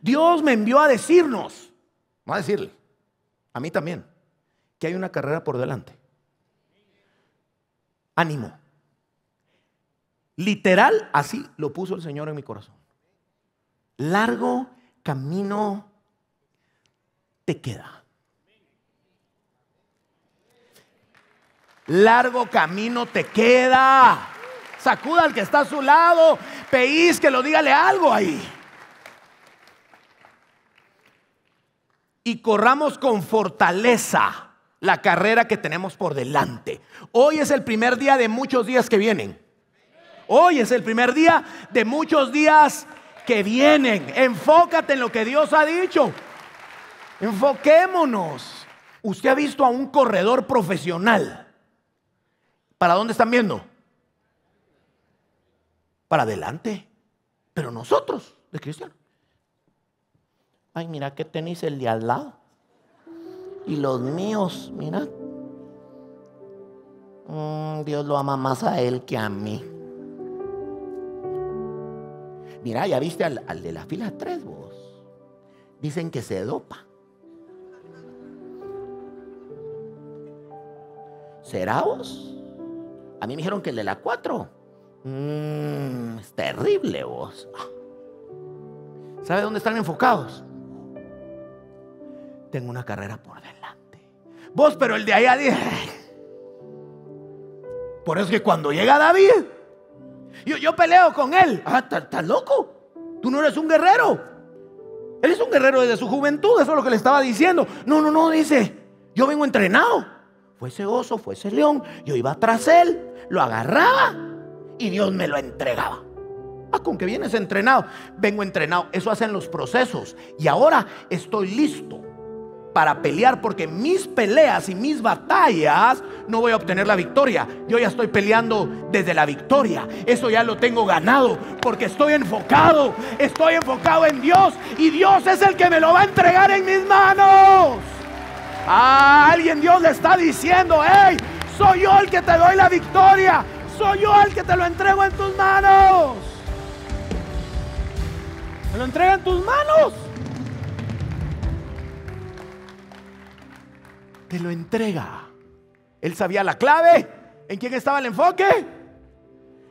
Dios me envió a decirnos, no a decirle, a mí también, que hay una carrera por delante. Ánimo. Literal, así lo puso el Señor en mi corazón. Largo camino te queda. Largo camino te queda. Sacuda al que está a su lado. Peís que lo dígale algo ahí. y corramos con fortaleza la carrera que tenemos por delante. Hoy es el primer día de muchos días que vienen. Hoy es el primer día de muchos días que vienen. Enfócate en lo que Dios ha dicho. Enfoquémonos. Usted ha visto a un corredor profesional. ¿Para dónde están viendo? Para adelante. Pero nosotros, de cristianos. Ay, mira qué tenis el de al lado. Y los míos, mira. Mm, Dios lo ama más a él que a mí. Mira, ya viste al, de la fila 3 vos. Dicen que se dopa. ¿Será vos? A mí me dijeron que el de la 4. Mm, es terrible vos. Ah. ¿Sabe dónde están enfocados? tengo una carrera por delante. Vos, pero el de allá dice. Por eso que cuando llega David, yo, yo peleo con él. Ah, ¿estás loco? Tú no eres un guerrero. Él es un guerrero desde su juventud, eso es lo que le estaba diciendo. No, no, no, dice, yo vengo entrenado. Fue ese oso, fue ese león. Yo iba tras él, lo agarraba y Dios me lo entregaba. Ah, con que vienes entrenado. Vengo entrenado. Eso hacen los procesos. Y ahora estoy listo para pelear, porque mis peleas y mis batallas no voy a obtener la victoria. Yo ya estoy peleando desde la victoria. Eso ya lo tengo ganado, porque estoy enfocado, estoy enfocado en Dios y Dios es el que me lo va a entregar en mis manos. A alguien Dios le está diciendo, hey, soy yo el que te doy la victoria, soy yo el que te lo entrego en tus manos. ¿Me lo entrega en tus manos? Se lo entrega. Él sabía la clave. ¿En quién estaba el enfoque?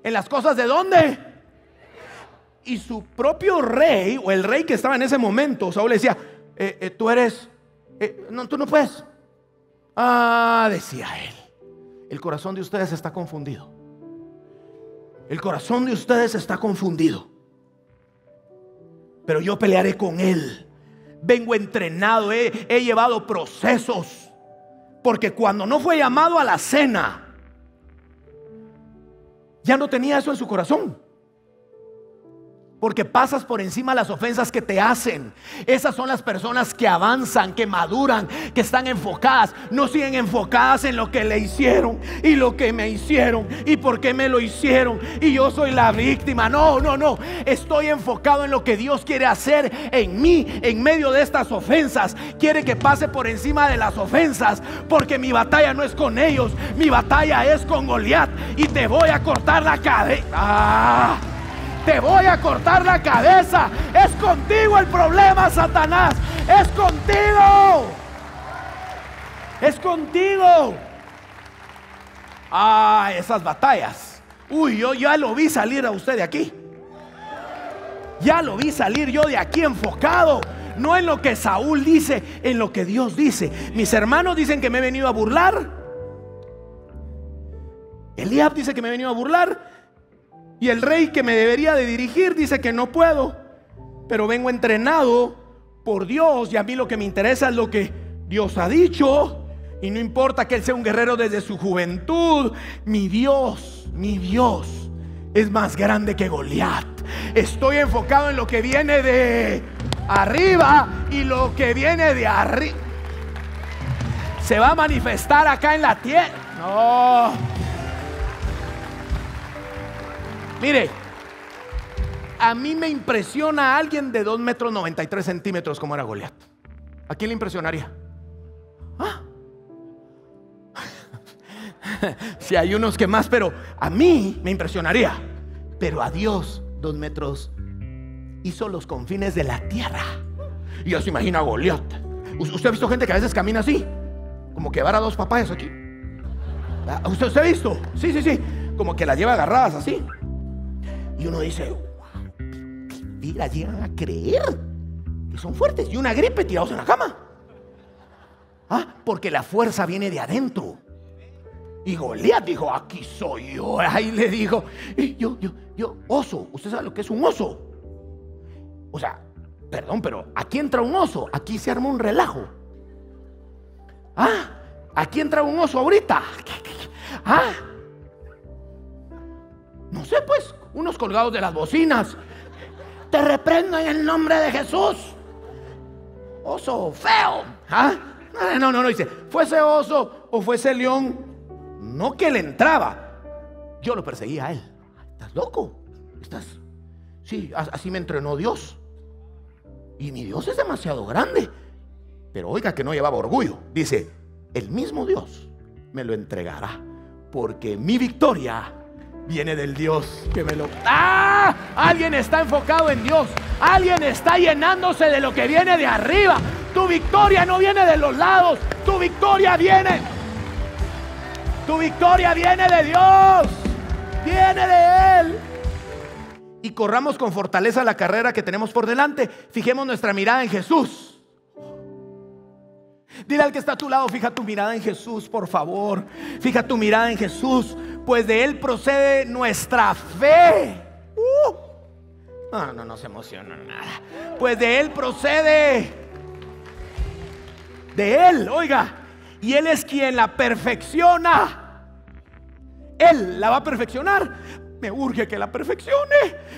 ¿En las cosas de dónde? Y su propio rey, o el rey que estaba en ese momento, Saúl le decía, eh, eh, tú eres, eh, no, tú no puedes. Ah, decía él, el corazón de ustedes está confundido. El corazón de ustedes está confundido. Pero yo pelearé con él. Vengo entrenado, he llevado procesos porque cuando no fue llamado a la cena, ya no tenía eso en su corazón porque pasas por encima las ofensas que te hacen. Esas son las personas que avanzan, que maduran, que están enfocadas. No siguen enfocadas en lo que le hicieron y lo que me hicieron y por qué me lo hicieron y yo soy la víctima. No, no, no. Estoy enfocado en lo que Dios quiere hacer en mí en medio de estas ofensas. Quiere que pase por encima de las ofensas porque mi batalla no es con ellos, mi batalla es con Goliat y te voy a cortar la cabeza. Ah te voy a cortar la cabeza. Es contigo el problema, Satanás. Es contigo. Es contigo. Ah, esas batallas. Uy, yo ya lo vi salir a usted de aquí. Ya lo vi salir yo de aquí enfocado no en lo que Saúl dice, en lo que Dios dice. Mis hermanos dicen que me he venido a burlar. Eliab dice que me he venido a burlar y el rey que me debería de dirigir dice que no puedo, pero vengo entrenado por Dios y a mí lo que me interesa es lo que Dios ha dicho. Y no importa que él sea un guerrero desde su juventud, mi Dios, mi Dios es más grande que Goliat. Estoy enfocado en lo que viene de arriba y lo que viene de arriba se va a manifestar acá en la tierra. No. Mire, a mí me impresiona a alguien de 2 metros 93 centímetros como era Goliat. ¿A quién le impresionaría? ¿Ah? si hay unos que más, pero a mí me impresionaría. Pero a Dios, dos metros, hizo los confines de la tierra. Y ya se imagina a Goliat. ¿Usted ha visto gente que a veces camina así? Como que a dos papayas aquí. ¿Ah, ¿Usted, ¿Usted ha visto? Sí, sí, sí. Como que la lleva agarradas así. Y uno dice, y la llegan a creer que son fuertes. Y una gripe tirados en la cama. Ah, porque la fuerza viene de adentro. Y Goliat dijo, aquí soy yo. Ahí le dijo, yo, yo, yo, oso. ¿Usted sabe lo que es un oso? O sea, perdón, pero aquí entra un oso. Aquí se arma un relajo. Ah, aquí entra un oso ahorita. Ah. No sé, pues, unos colgados de las bocinas. Te reprendo en el nombre de Jesús. Oso feo. ¿Ah? No, no, no, dice, fuese oso o fuese león, no que le entraba. Yo lo perseguía a él. ¿Estás loco? ¿Estás? Sí, así me entrenó Dios. Y mi Dios es demasiado grande. Pero oiga que no llevaba orgullo. Dice, el mismo Dios me lo entregará. Porque mi victoria viene del Dios que me lo... ¡Ah! Alguien está enfocado en Dios. Alguien está llenándose de lo que viene de arriba. Tu victoria no viene de los lados. Tu victoria viene. Tu victoria viene de Dios. Viene de Él. Y corramos con fortaleza la carrera que tenemos por delante. Fijemos nuestra mirada en Jesús. Dile al que está a tu lado, fija tu mirada en Jesús, por favor. Fija tu mirada en Jesús pues de él procede nuestra fe. Uh. No, no, no se emociona nada. Pues de él procede. De él, oiga. Y él es quien la perfecciona. Él la va a perfeccionar. Me urge que la perfeccione.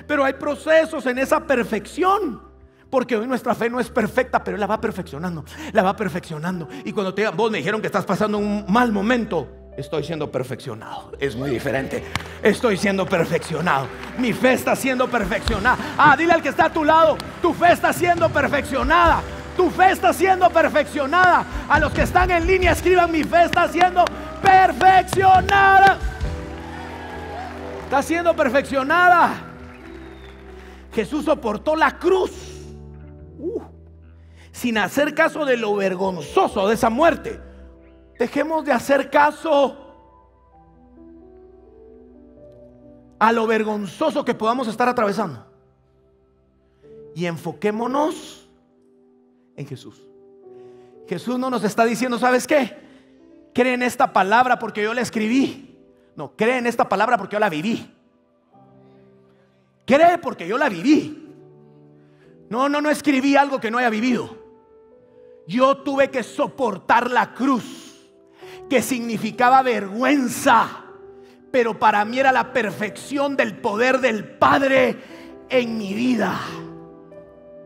Pero hay procesos en esa perfección. Porque hoy nuestra fe no es perfecta, pero él la va perfeccionando. La va perfeccionando. Y cuando te, vos me dijeron que estás pasando un mal momento estoy siendo perfeccionado. Es muy diferente. Estoy siendo perfeccionado. Mi fe está siendo perfeccionada. Ah, dile al que está a tu lado, tu fe está siendo perfeccionada. Tu fe está siendo perfeccionada. A los que están en línea, escriban, mi fe está siendo perfeccionada. Está siendo perfeccionada. Jesús soportó la cruz. Uh. sin hacer caso de lo vergonzoso de esa muerte Dejemos de hacer caso a lo vergonzoso que podamos estar atravesando. Y enfoquémonos en Jesús. Jesús no nos está diciendo, ¿sabes qué? Cree en esta palabra porque yo la escribí. No, cree en esta palabra porque yo la viví. Cree porque yo la viví. No, no, no escribí algo que no haya vivido. Yo tuve que soportar la cruz que significaba vergüenza, pero para mí era la perfección del poder del Padre en mi vida.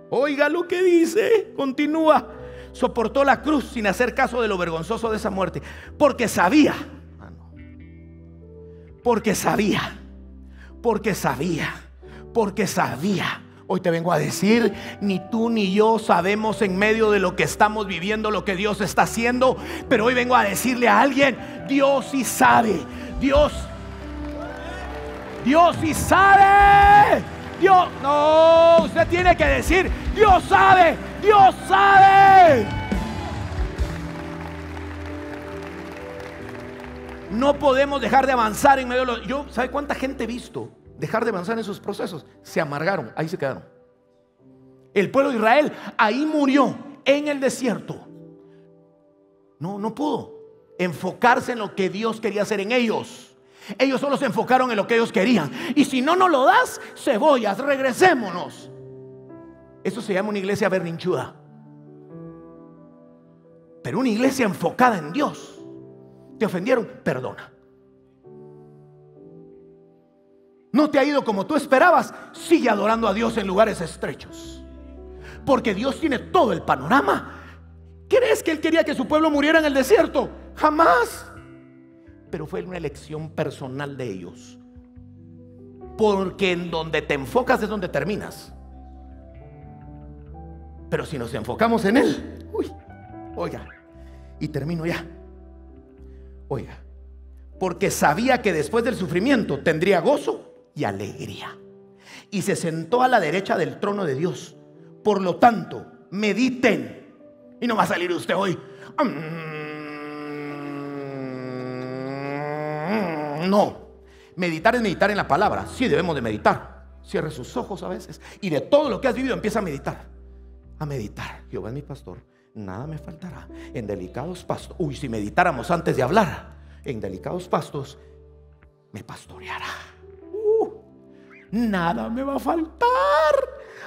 Oiga lo que dice, continúa. Soportó la cruz sin hacer caso de lo vergonzoso de esa muerte, porque sabía, ah, porque sabía, porque sabía, porque sabía Hoy te vengo a decir, ni tú ni yo sabemos en medio de lo que estamos viviendo, lo que Dios está haciendo, pero hoy vengo a decirle a alguien, Dios sí sabe, Dios, Dios sí sabe, Dios, no, usted tiene que decir, Dios sabe, Dios sabe. No podemos dejar de avanzar en medio de lo, Yo, ¿sabe cuánta gente he visto? dejar de avanzar en sus procesos, se amargaron, ahí se quedaron. El pueblo de Israel ahí murió en el desierto. No, no pudo enfocarse en lo que Dios quería hacer en ellos. Ellos solo se enfocaron en lo que ellos querían. Y si no no lo das, cebollas, regresémonos. Eso se llama una iglesia berrinchuda. Pero una iglesia enfocada en Dios. Te ofendieron, perdona. no te ha ido como tú esperabas, sigue adorando a Dios en lugares estrechos. Porque Dios tiene todo el panorama. ¿Crees que Él quería que su pueblo muriera en el desierto? Jamás. Pero fue una elección personal de ellos. Porque en donde te enfocas es donde terminas. Pero si nos enfocamos en Él, uy, oiga, y termino ya. Oiga, porque sabía que después del sufrimiento tendría gozo alegría. Y se sentó a la derecha del trono de Dios. Por lo tanto, mediten. Y no va a salir usted hoy. Mm. No. Meditar es meditar en la palabra. Sí debemos de meditar. Cierre sus ojos a veces. Y de todo lo que has vivido empieza a meditar. A meditar. Jehová es mi pastor. Nada me faltará. En delicados pastos. Uy, si meditáramos antes de hablar. En delicados pastos me pastoreará nada me va a faltar.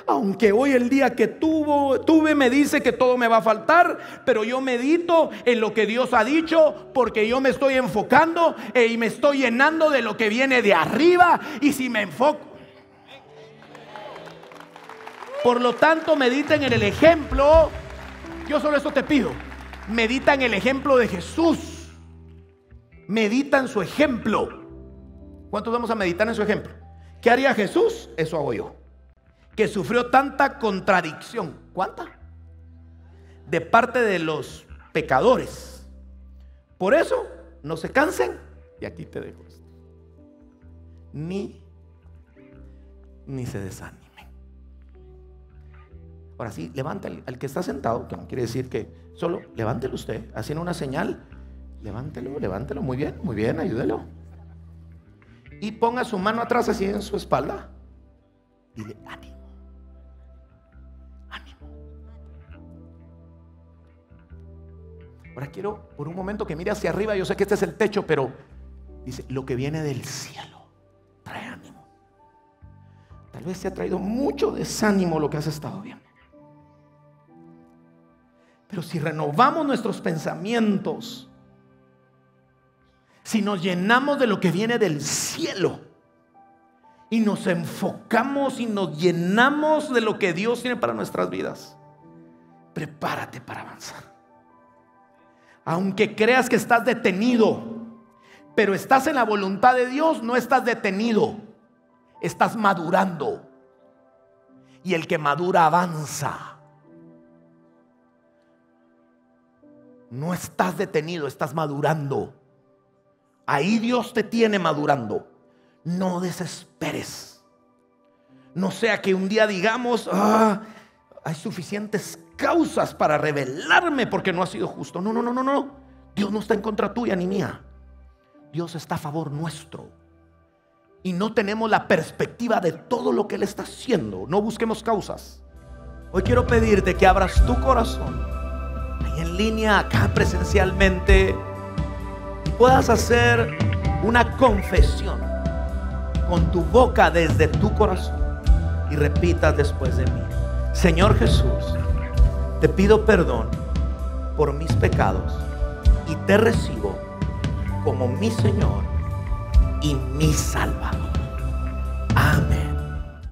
Aunque hoy el día que tuve me dice que todo me va a faltar, pero yo medito en lo que Dios ha dicho porque yo me estoy enfocando e- y me estoy llenando de lo que viene de arriba. Y si me enfoco... Por lo tanto, mediten en el ejemplo. Yo solo eso te pido. Medita en el ejemplo de Jesús. Medita en su ejemplo. ¿Cuántos vamos a meditar en su ejemplo? ¿Qué haría Jesús? Eso hago yo. Que sufrió tanta contradicción. ¿Cuánta? De parte de los pecadores. Por eso, no se cansen. Y aquí te dejo esto. Ni, ni se desanimen. Ahora sí, levanta al que está sentado, que no quiere decir que solo levántelo usted, haciendo una señal. Levántelo, levántelo. Muy bien, muy bien, ayúdelo y ponga su mano atrás así en su espalda. Dile, ánimo. Ánimo. Ahora quiero por un momento que mire hacia arriba. Yo sé que este es el techo, pero dice, lo que viene del cielo trae ánimo. Tal vez te ha traído mucho desánimo lo que has estado viendo. Pero si renovamos nuestros pensamientos, si nos llenamos de lo que viene del cielo y nos enfocamos y nos llenamos de lo que Dios tiene para nuestras vidas, prepárate para avanzar. Aunque creas que estás detenido, pero estás en la voluntad de Dios, no estás detenido, estás madurando. Y el que madura avanza. No estás detenido, estás madurando. Ahí Dios te tiene madurando. No desesperes. No sea que un día digamos, ah, hay suficientes causas para rebelarme porque no ha sido justo. No, no, no, no, no. Dios no está en contra tuya ni mía. Dios está a favor nuestro. Y no tenemos la perspectiva de todo lo que Él está haciendo. No busquemos causas. Hoy quiero pedirte que abras tu corazón. en línea, acá presencialmente puedas hacer una confesión con tu boca desde tu corazón y repitas después de mí. Señor Jesús, te pido perdón por mis pecados y te recibo como mi Señor y mi Salvador. Amén.